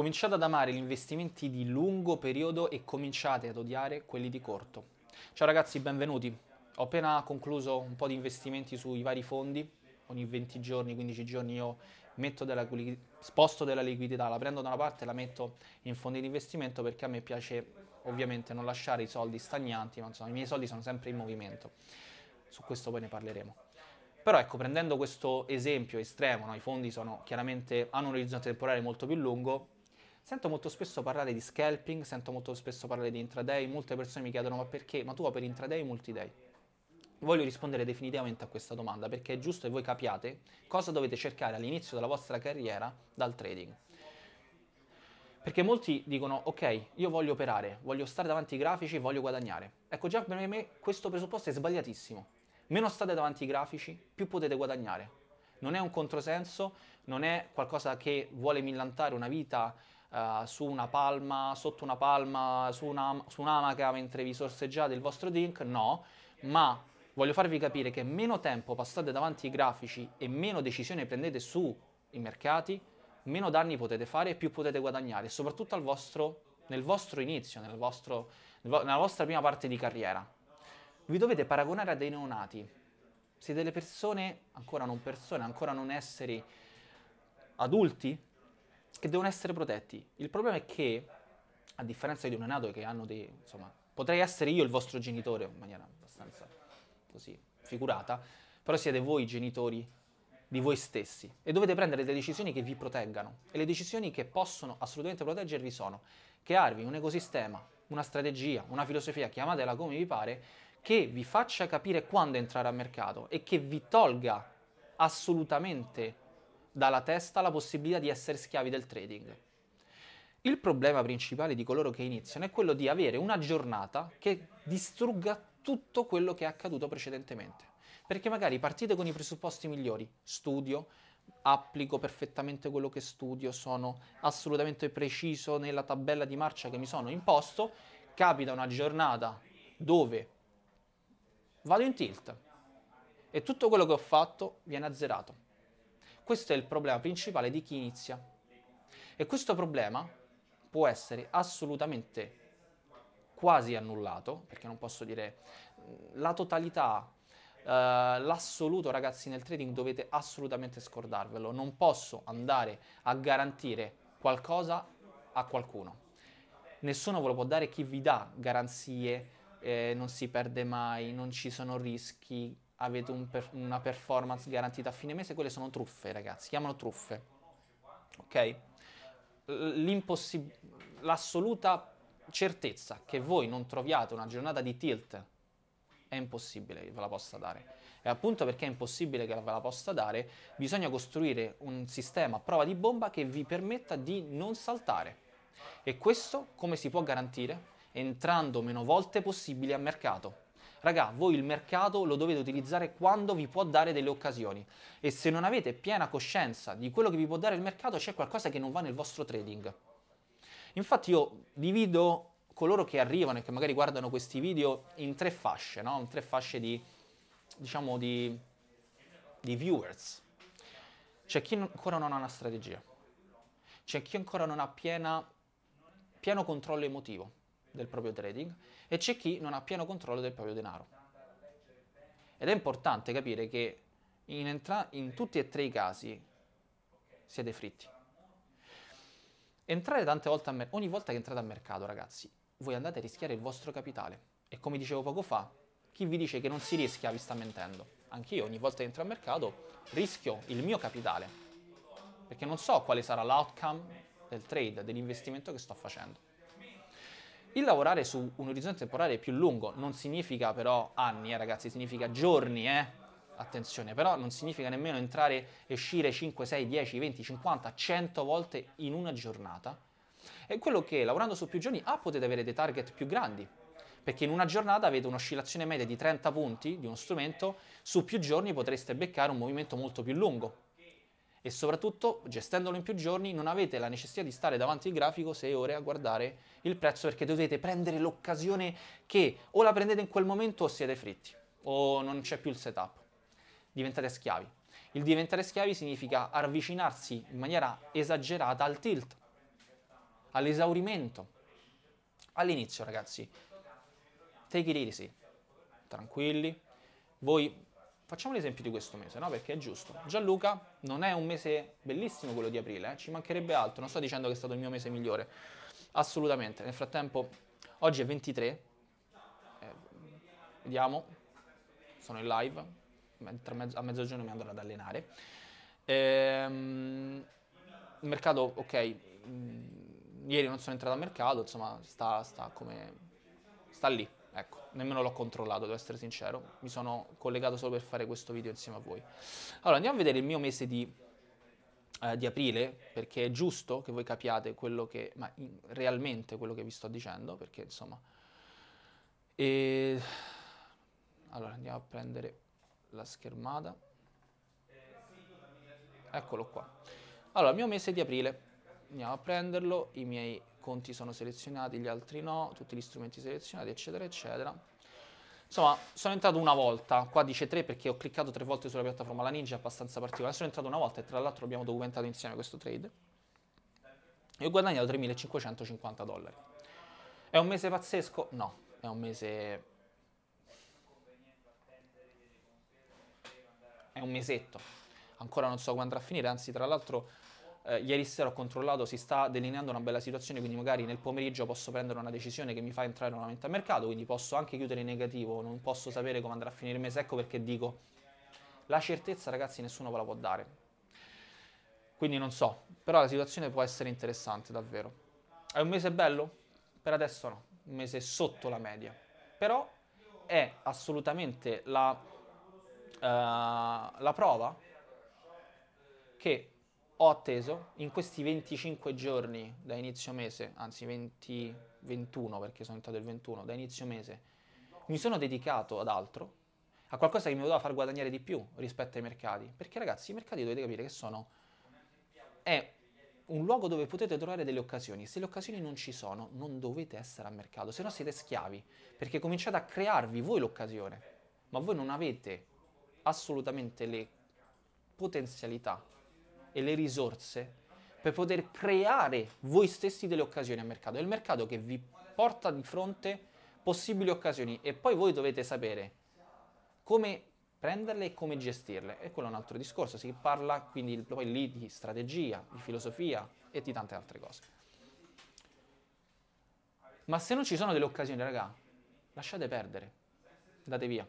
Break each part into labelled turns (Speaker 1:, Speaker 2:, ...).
Speaker 1: Cominciate ad amare gli investimenti di lungo periodo e cominciate ad odiare quelli di corto. Ciao ragazzi, benvenuti. Ho appena concluso un po' di investimenti sui vari fondi. Ogni 20 giorni, 15 giorni io della, sposto della liquidità, la prendo da una parte e la metto in fondi di investimento perché a me piace ovviamente non lasciare i soldi stagnanti, ma insomma i miei soldi sono sempre in movimento. Su questo poi ne parleremo. Però ecco, prendendo questo esempio estremo, no? i fondi sono, hanno un orizzonte temporale molto più lungo, Sento molto spesso parlare di scalping, sento molto spesso parlare di intraday, molte persone mi chiedono ma perché? Ma tu operi intraday o multiday? Voglio rispondere definitivamente a questa domanda perché è giusto che voi capiate cosa dovete cercare all'inizio della vostra carriera dal trading. Perché molti dicono, ok, io voglio operare, voglio stare davanti ai grafici, voglio guadagnare. Ecco, già per me questo presupposto è sbagliatissimo. Meno state davanti ai grafici, più potete guadagnare. Non è un controsenso, non è qualcosa che vuole millantare una vita eh, su una palma, sotto una palma, su, una, su un'amaca mentre vi sorseggiate il vostro drink, no, ma voglio farvi capire che meno tempo passate davanti ai grafici e meno decisioni prendete sui mercati, meno danni potete fare e più potete guadagnare, soprattutto vostro, nel vostro inizio, nel vostro, nella vostra prima parte di carriera. Vi dovete paragonare a dei neonati. Siete delle persone, ancora non persone, ancora non esseri adulti, che devono essere protetti. Il problema è che, a differenza di un neonato che hanno dei... insomma, potrei essere io il vostro genitore in maniera abbastanza così figurata, però siete voi i genitori di voi stessi e dovete prendere delle decisioni che vi proteggano. E le decisioni che possono assolutamente proteggervi sono crearvi un ecosistema, una strategia, una filosofia, chiamatela come vi pare, che vi faccia capire quando entrare a mercato e che vi tolga assolutamente dalla testa la possibilità di essere schiavi del trading. Il problema principale di coloro che iniziano è quello di avere una giornata che distrugga tutto quello che è accaduto precedentemente. Perché magari partite con i presupposti migliori, studio, applico perfettamente quello che studio, sono assolutamente preciso nella tabella di marcia che mi sono imposto, capita una giornata dove vado in tilt e tutto quello che ho fatto viene azzerato. Questo è il problema principale di chi inizia. E questo problema può essere assolutamente quasi annullato, perché non posso dire la totalità, eh, l'assoluto ragazzi nel trading dovete assolutamente scordarvelo, non posso andare a garantire qualcosa a qualcuno. Nessuno ve lo può dare chi vi dà garanzie, eh, non si perde mai, non ci sono rischi, avete un per, una performance garantita a fine mese, quelle sono truffe ragazzi, si chiamano truffe, ok? L'assoluta certezza che voi non troviate una giornata di tilt è impossibile che ve la possa dare. E appunto perché è impossibile che ve la possa dare, bisogna costruire un sistema a prova di bomba che vi permetta di non saltare. E questo come si può garantire? Entrando meno volte possibili a mercato. Raga, voi il mercato lo dovete utilizzare quando vi può dare delle occasioni e se non avete piena coscienza di quello che vi può dare il mercato c'è qualcosa che non va nel vostro trading. Infatti io divido coloro che arrivano e che magari guardano questi video in tre fasce, no? in tre fasce di, diciamo, di, di viewers. C'è chi ancora non ha una strategia, c'è chi ancora non ha piena, pieno controllo emotivo, del proprio trading e c'è chi non ha pieno controllo del proprio denaro. Ed è importante capire che in, entra- in tutti e tre i casi siete fritti. Entrare tante volte a mer- ogni volta che entrate al mercato, ragazzi, voi andate a rischiare il vostro capitale. E come dicevo poco fa, chi vi dice che non si rischia vi sta mentendo. Anch'io ogni volta che entro al mercato rischio il mio capitale, perché non so quale sarà l'outcome del trade, dell'investimento che sto facendo. Il lavorare su un orizzonte temporale più lungo non significa però anni, eh, ragazzi, significa giorni, eh? Attenzione, però non significa nemmeno entrare e uscire 5, 6, 10, 20, 50, 100 volte in una giornata. È quello che lavorando su più giorni A ah, potete avere dei target più grandi, perché in una giornata avete un'oscillazione media di 30 punti di uno strumento, su più giorni potreste beccare un movimento molto più lungo e soprattutto gestendolo in più giorni non avete la necessità di stare davanti al grafico 6 ore a guardare il prezzo perché dovete prendere l'occasione che o la prendete in quel momento o siete fritti o non c'è più il setup. Diventate schiavi. Il diventare schiavi significa avvicinarsi in maniera esagerata al tilt, all'esaurimento. All'inizio ragazzi, take it easy, tranquilli, voi Facciamo l'esempio di questo mese, no? Perché è giusto. Gianluca non è un mese bellissimo quello di aprile, eh? ci mancherebbe altro, non sto dicendo che è stato il mio mese migliore, assolutamente. Nel frattempo, oggi è 23, eh, vediamo, sono in live, mezz- a mezzogiorno mi andrò ad allenare. Ehm, il mercato, ok, mm, ieri non sono entrato al mercato, insomma sta, sta come... sta lì, ecco nemmeno l'ho controllato, devo essere sincero, mi sono collegato solo per fare questo video insieme a voi. Allora, andiamo a vedere il mio mese di, eh, di aprile, perché è giusto che voi capiate quello che, ma in, realmente quello che vi sto dicendo, perché insomma... E... Allora, andiamo a prendere la schermata. Eccolo qua. Allora, il mio mese di aprile andiamo a prenderlo, i miei conti sono selezionati, gli altri no, tutti gli strumenti selezionati, eccetera, eccetera. Insomma, sono entrato una volta, qua dice tre perché ho cliccato tre volte sulla piattaforma La Ninja, è abbastanza particolare, sono entrato una volta e tra l'altro abbiamo documentato insieme questo trade e ho guadagnato 3.550 dollari. È un mese pazzesco? No, è un mese... È un mesetto, ancora non so quando andrà a finire, anzi tra l'altro eh, ieri sera ho controllato, si sta delineando una bella situazione, quindi magari nel pomeriggio posso prendere una decisione che mi fa entrare nuovamente al mercato, quindi posso anche chiudere in negativo, non posso sapere come andrà a finire il mese, ecco perché dico, la certezza ragazzi nessuno ve la può dare. Quindi non so, però la situazione può essere interessante davvero. È un mese bello? Per adesso no, un mese sotto la media, però è assolutamente la, uh, la prova che ho atteso in questi 25 giorni da inizio mese, anzi 20, 21 perché sono entrato il 21, da inizio mese, mi sono dedicato ad altro, a qualcosa che mi doveva far guadagnare di più rispetto ai mercati, perché ragazzi i mercati dovete capire che sono, è un luogo dove potete trovare delle occasioni, se le occasioni non ci sono non dovete essere al mercato, se no siete schiavi, perché cominciate a crearvi voi l'occasione, ma voi non avete assolutamente le potenzialità e le risorse per poter creare voi stessi delle occasioni al mercato. È il mercato che vi porta di fronte possibili occasioni e poi voi dovete sapere come prenderle e come gestirle. E quello è un altro discorso, si parla quindi poi lì di strategia, di filosofia e di tante altre cose. Ma se non ci sono delle occasioni, raga, lasciate perdere, andate via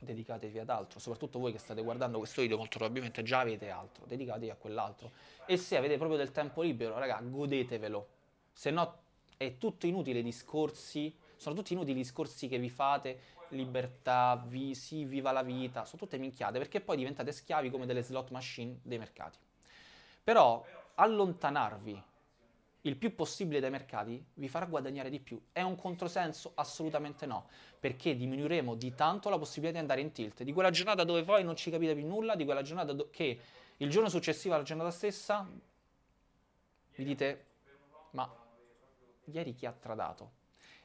Speaker 1: dedicatevi ad altro, soprattutto voi che state guardando questo video molto probabilmente già avete altro, dedicatevi a quell'altro e se avete proprio del tempo libero, raga, godetevelo, se no è tutto inutile discorsi, sono tutti inutili discorsi che vi fate, libertà, vi, sì, viva la vita, sono tutte minchiate perché poi diventate schiavi come delle slot machine dei mercati. Però allontanarvi il più possibile dai mercati vi farà guadagnare di più. È un controsenso? Assolutamente no, perché diminuiremo di tanto la possibilità di andare in tilt, di quella giornata dove poi non ci capite più nulla, di quella giornata do- che il giorno successivo alla giornata stessa vi dite ma ieri chi ha tradato?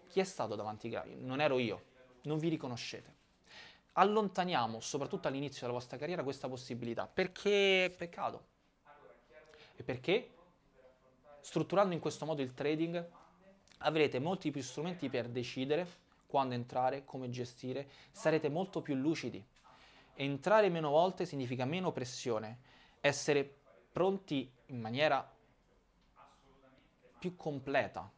Speaker 1: Chi è stato davanti a Non ero io, non vi riconoscete. Allontaniamo, soprattutto all'inizio della vostra carriera, questa possibilità, perché è peccato. E perché? Strutturando in questo modo il trading avrete molti più strumenti per decidere quando entrare, come gestire, sarete molto più lucidi. Entrare meno volte significa meno pressione, essere pronti in maniera più completa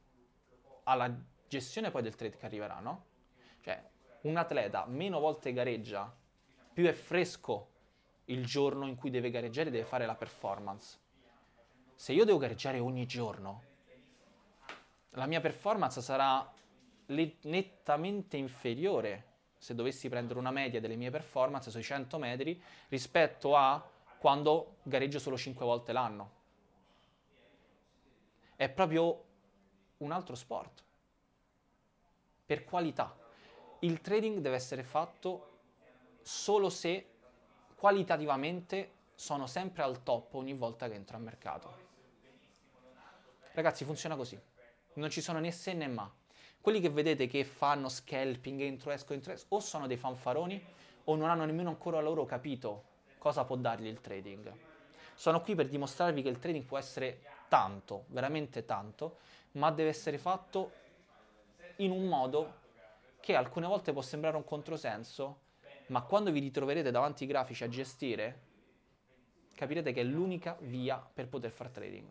Speaker 1: alla gestione poi del trade che arriverà, no? Cioè, un atleta meno volte gareggia, più è fresco il giorno in cui deve gareggiare deve fare la performance se io devo gareggiare ogni giorno, la mia performance sarà nettamente inferiore se dovessi prendere una media delle mie performance sui 100 metri rispetto a quando gareggio solo 5 volte l'anno. È proprio un altro sport. Per qualità. Il trading deve essere fatto solo se qualitativamente sono sempre al top ogni volta che entro a mercato. Ragazzi, funziona così. Non ci sono né se né ma. Quelli che vedete che fanno scalping, entro esco, entro esco, o sono dei fanfaroni o non hanno nemmeno ancora loro capito cosa può dargli il trading. Sono qui per dimostrarvi che il trading può essere tanto, veramente tanto, ma deve essere fatto in un modo che alcune volte può sembrare un controsenso, ma quando vi ritroverete davanti ai grafici a gestire, capirete che è l'unica via per poter fare trading.